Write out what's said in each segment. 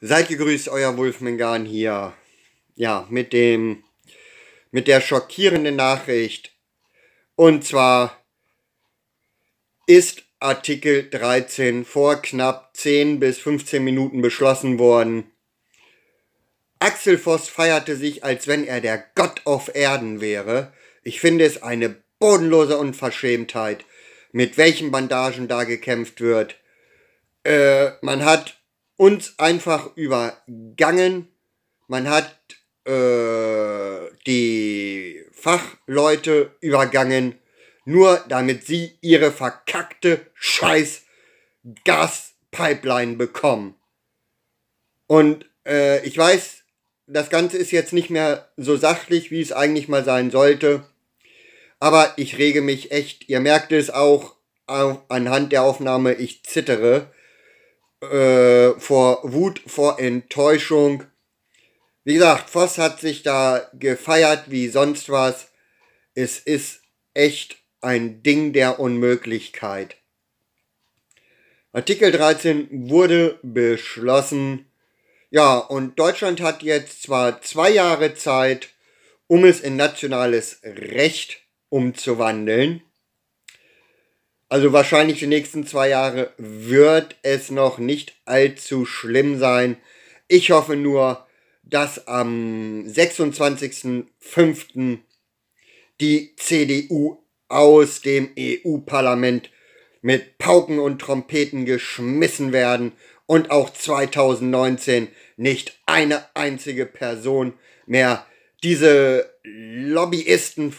Seid gegrüßt, euer Wolf Mengan hier. Ja, mit dem, mit der schockierenden Nachricht. Und zwar ist Artikel 13 vor knapp 10 bis 15 Minuten beschlossen worden. Axel Voss feierte sich, als wenn er der Gott auf Erden wäre. Ich finde es eine bodenlose Unverschämtheit, mit welchen Bandagen da gekämpft wird. Äh, man hat uns einfach übergangen. Man hat äh, die Fachleute übergangen, nur damit sie ihre verkackte Scheiß Gaspipeline bekommen. Und äh, ich weiß, das Ganze ist jetzt nicht mehr so sachlich, wie es eigentlich mal sein sollte. Aber ich rege mich echt. Ihr merkt es auch anhand der Aufnahme, ich zittere äh, vor Wut, vor Enttäuschung. Wie gesagt, Voss hat sich da gefeiert wie sonst was. Es ist echt ein Ding der Unmöglichkeit. Artikel 13 wurde beschlossen. Ja, und Deutschland hat jetzt zwar zwei Jahre Zeit, um es in nationales Recht umzuwandeln. Also wahrscheinlich die nächsten zwei Jahre wird es noch nicht allzu schlimm sein. Ich hoffe nur, dass am 26.05. die CDU aus dem EU-Parlament mit Pauken und Trompeten geschmissen werden und auch 2019 nicht eine einzige Person mehr diese Lobbyisten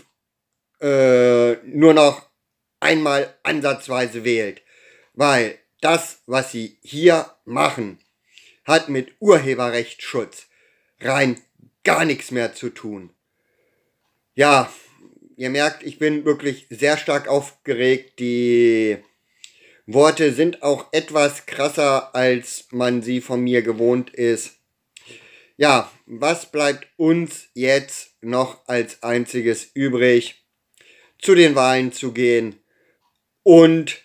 äh, nur noch einmal ansatzweise wählt, weil das, was sie hier machen, hat mit Urheberrechtsschutz rein gar nichts mehr zu tun. Ja, ihr merkt, ich bin wirklich sehr stark aufgeregt. Die Worte sind auch etwas krasser, als man sie von mir gewohnt ist. Ja, was bleibt uns jetzt noch als einziges übrig? Zu den Wahlen zu gehen, und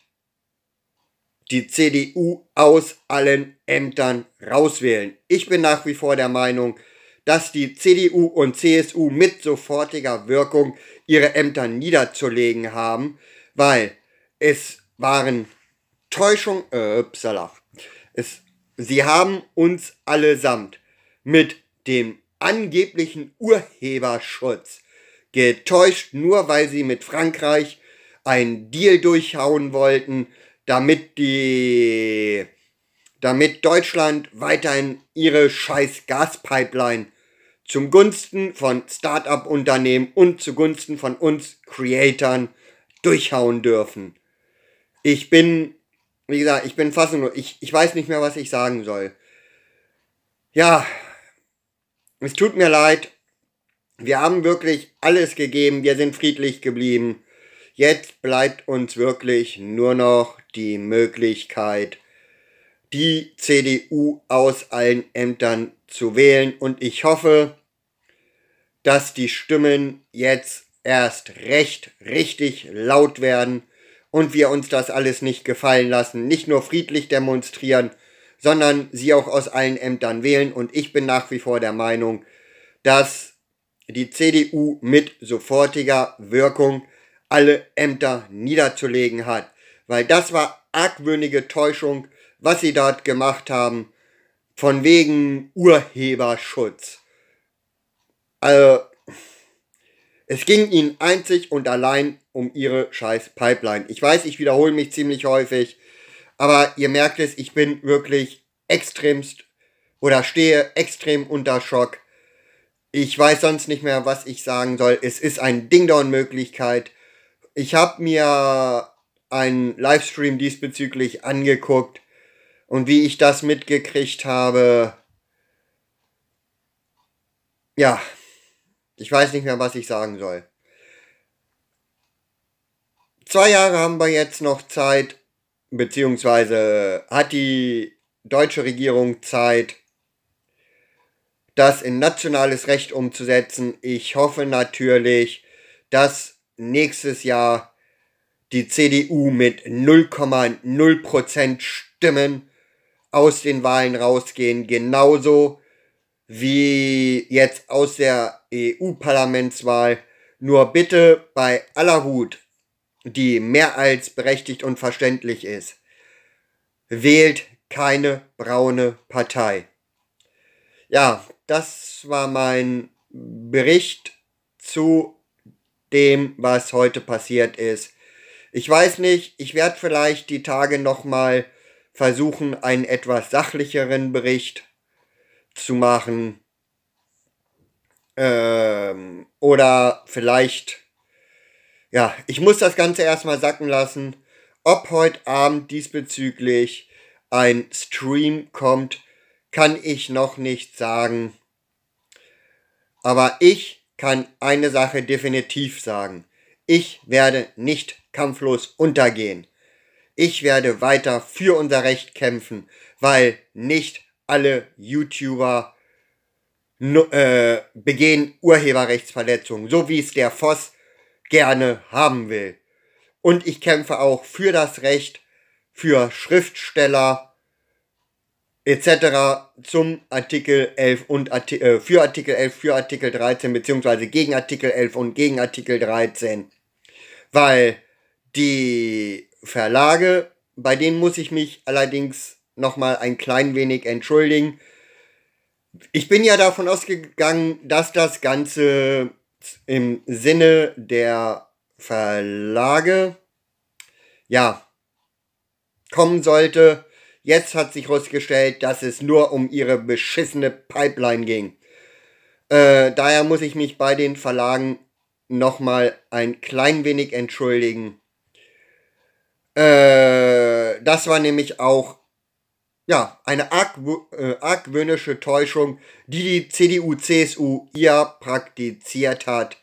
die CDU aus allen Ämtern rauswählen. Ich bin nach wie vor der Meinung, dass die CDU und CSU mit sofortiger Wirkung ihre Ämter niederzulegen haben, weil es waren Täuschung, äh, upsala, es, sie haben uns allesamt mit dem angeblichen Urheberschutz getäuscht, nur weil sie mit Frankreich einen Deal durchhauen wollten, damit die damit Deutschland weiterhin ihre scheiß Gaspipeline zum Gunsten von Start-up-Unternehmen und zugunsten von uns Creatern durchhauen dürfen. Ich bin, wie gesagt, ich bin fassungslos. Ich, ich weiß nicht mehr, was ich sagen soll. Ja, es tut mir leid. Wir haben wirklich alles gegeben. Wir sind friedlich geblieben. Jetzt bleibt uns wirklich nur noch die Möglichkeit, die CDU aus allen Ämtern zu wählen. Und ich hoffe, dass die Stimmen jetzt erst recht richtig laut werden und wir uns das alles nicht gefallen lassen. Nicht nur friedlich demonstrieren, sondern sie auch aus allen Ämtern wählen. Und ich bin nach wie vor der Meinung, dass die CDU mit sofortiger Wirkung alle Ämter niederzulegen hat. Weil das war argwöhnige Täuschung, was sie dort gemacht haben, von wegen Urheberschutz. Also, es ging ihnen einzig und allein um ihre scheiß Pipeline. Ich weiß, ich wiederhole mich ziemlich häufig, aber ihr merkt es, ich bin wirklich extremst oder stehe extrem unter Schock. Ich weiß sonst nicht mehr, was ich sagen soll. Es ist ein Ding-Dong-Möglichkeit ich habe mir einen Livestream diesbezüglich angeguckt und wie ich das mitgekriegt habe, ja, ich weiß nicht mehr, was ich sagen soll. Zwei Jahre haben wir jetzt noch Zeit, beziehungsweise hat die deutsche Regierung Zeit, das in nationales Recht umzusetzen. Ich hoffe natürlich, dass nächstes Jahr die CDU mit 0,0% Stimmen aus den Wahlen rausgehen, genauso wie jetzt aus der EU-Parlamentswahl. Nur bitte bei aller Hut, die mehr als berechtigt und verständlich ist, wählt keine braune Partei. Ja, das war mein Bericht zu dem, was heute passiert ist. Ich weiß nicht, ich werde vielleicht die Tage nochmal versuchen, einen etwas sachlicheren Bericht zu machen. Ähm, oder vielleicht, ja, ich muss das Ganze erstmal sacken lassen, ob heute Abend diesbezüglich ein Stream kommt, kann ich noch nicht sagen. Aber ich kann eine Sache definitiv sagen. Ich werde nicht kampflos untergehen. Ich werde weiter für unser Recht kämpfen, weil nicht alle YouTuber äh, begehen Urheberrechtsverletzungen, so wie es der Voss gerne haben will. Und ich kämpfe auch für das Recht für Schriftsteller, etc. zum Artikel 11 und Arti äh, für Artikel 11, für Artikel 13 beziehungsweise gegen Artikel 11 und gegen Artikel 13, weil die Verlage, bei denen muss ich mich allerdings nochmal ein klein wenig entschuldigen. Ich bin ja davon ausgegangen, dass das Ganze im Sinne der Verlage ja kommen sollte Jetzt hat sich herausgestellt, dass es nur um ihre beschissene Pipeline ging. Äh, daher muss ich mich bei den Verlagen nochmal ein klein wenig entschuldigen. Äh, das war nämlich auch ja, eine argw äh, argwöhnische Täuschung, die die CDU, CSU ihr praktiziert hat.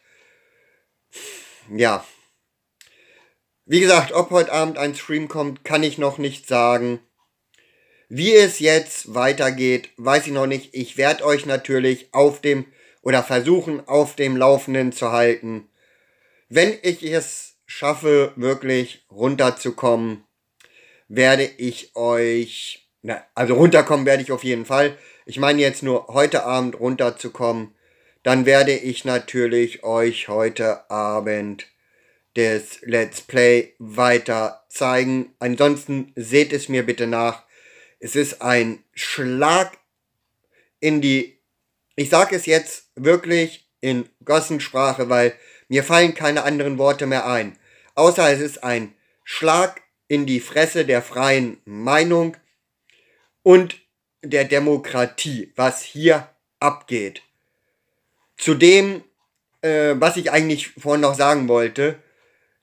Ja. Wie gesagt, ob heute Abend ein Stream kommt, kann ich noch nicht sagen. Wie es jetzt weitergeht, weiß ich noch nicht. Ich werde euch natürlich auf dem oder versuchen auf dem Laufenden zu halten. Wenn ich es schaffe, wirklich runterzukommen, werde ich euch, na, also runterkommen werde ich auf jeden Fall. Ich meine jetzt nur heute Abend runterzukommen. Dann werde ich natürlich euch heute Abend des Let's Play weiter zeigen. Ansonsten seht es mir bitte nach. Es ist ein Schlag in die, ich sage es jetzt wirklich in Gossensprache, weil mir fallen keine anderen Worte mehr ein. Außer es ist ein Schlag in die Fresse der freien Meinung und der Demokratie, was hier abgeht. Zu dem, äh, was ich eigentlich vorhin noch sagen wollte,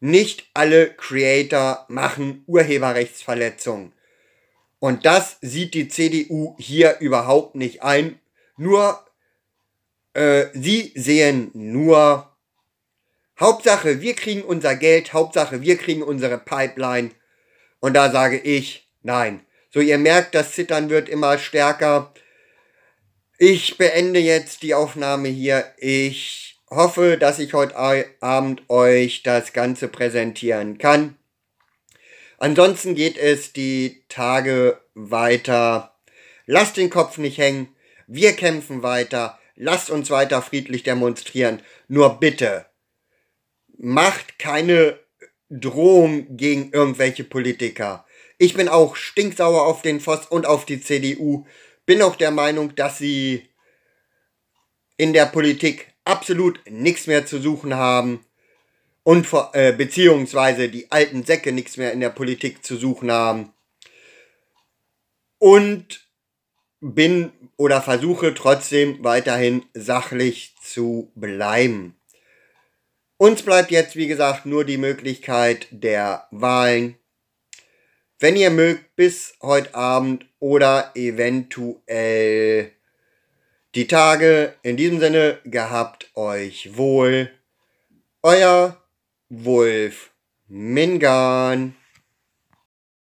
nicht alle Creator machen Urheberrechtsverletzungen. Und das sieht die CDU hier überhaupt nicht ein. Nur, äh, sie sehen nur, Hauptsache, wir kriegen unser Geld, Hauptsache, wir kriegen unsere Pipeline. Und da sage ich, nein. So, ihr merkt, das Zittern wird immer stärker. Ich beende jetzt die Aufnahme hier. Ich hoffe, dass ich heute Abend euch das Ganze präsentieren kann. Ansonsten geht es die Tage weiter. Lasst den Kopf nicht hängen. Wir kämpfen weiter. Lasst uns weiter friedlich demonstrieren. Nur bitte, macht keine Drohung gegen irgendwelche Politiker. Ich bin auch stinksauer auf den Voss und auf die CDU. Bin auch der Meinung, dass sie in der Politik absolut nichts mehr zu suchen haben und äh, beziehungsweise die alten Säcke nichts mehr in der Politik zu suchen haben. Und bin oder versuche trotzdem weiterhin sachlich zu bleiben. Uns bleibt jetzt, wie gesagt, nur die Möglichkeit der Wahlen. Wenn ihr mögt, bis heute Abend oder eventuell die Tage. In diesem Sinne, gehabt euch wohl. Euer Wolf Mingan.